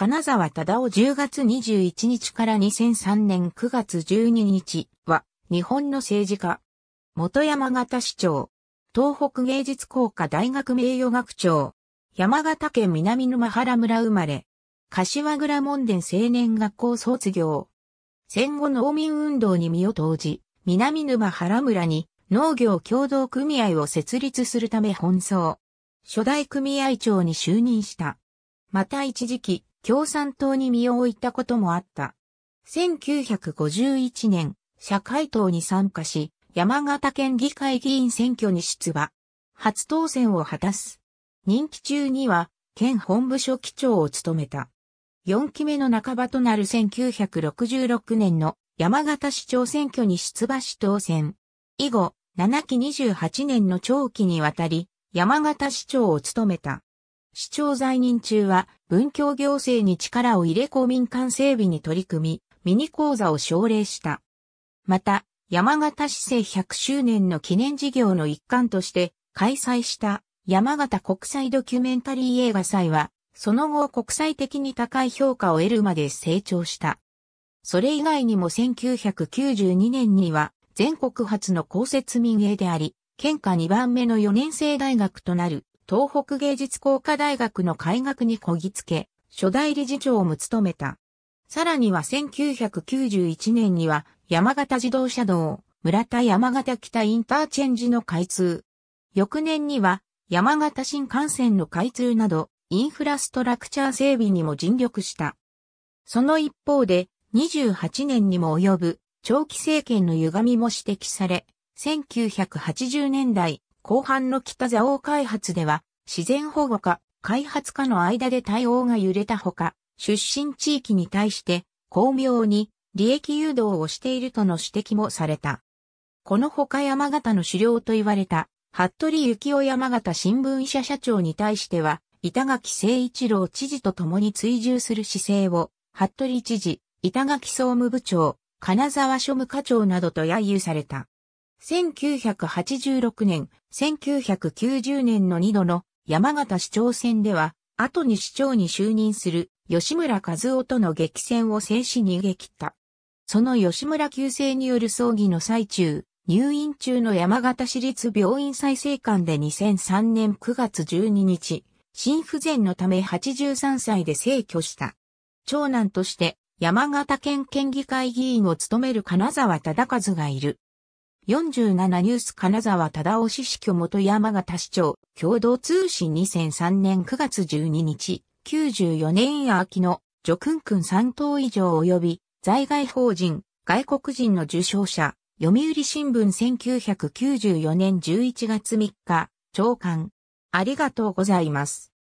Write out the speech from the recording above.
金沢忠夫10月21日から2003年9月12日は、日本の政治家。元山形市長。東北芸術工科大学名誉学長。山形県南沼原村生まれ。柏倉門殿青年学校卒業。戦後農民運動に身を投じ、南沼原村に農業共同組合を設立するため奔走。初代組合長に就任した。また一時期、共産党に身を置いたこともあった。1951年、社会党に参加し、山形県議会議員選挙に出馬。初当選を果たす。任期中には、県本部書記長を務めた。4期目の半ばとなる1966年の山形市長選挙に出馬し当選。以後、7期28年の長期にわたり、山形市長を務めた。市長在任中は文教行政に力を入れ公民館整備に取り組み、ミニ講座を奨励した。また、山形市政100周年の記念事業の一環として開催した山形国際ドキュメンタリー映画祭は、その後国際的に高い評価を得るまで成長した。それ以外にも1992年には全国初の公設民営であり、県下2番目の4年生大学となる東北芸術工科大学の開学にこぎつけ、初代理事長も務めた。さらには1991年には山形自動車道、村田山形北インターチェンジの開通。翌年には山形新幹線の開通など、インフラストラクチャー整備にも尽力した。その一方で、28年にも及ぶ長期政権の歪みも指摘され、1980年代、後半の北蔵王開発では、自然保護か開発家の間で対応が揺れたほか、出身地域に対して巧妙に利益誘導をしているとの指摘もされた。このほか山形の狩猟と言われた、服部幸雄山形新聞社社長に対しては、板垣誠一郎知事と共に追従する姿勢を、服部知事、板垣総務部長、金沢庶務課長などと揶揄された。1986年、1990年の2度の山形市長選では、後に市長に就任する吉村和夫との激戦を制に逃げ切った。その吉村旧姓による葬儀の最中、入院中の山形市立病院再生館で2003年9月12日、心不全のため83歳で逝去した。長男として山形県県議会議員を務める金沢忠和がいる。47ニュース金沢忠夫市市去元山形市長、共同通信2003年9月12日、94年秋の、ジョクン3等以上及び、在外法人、外国人の受賞者、読売新聞1994年11月3日、長官。ありがとうございます。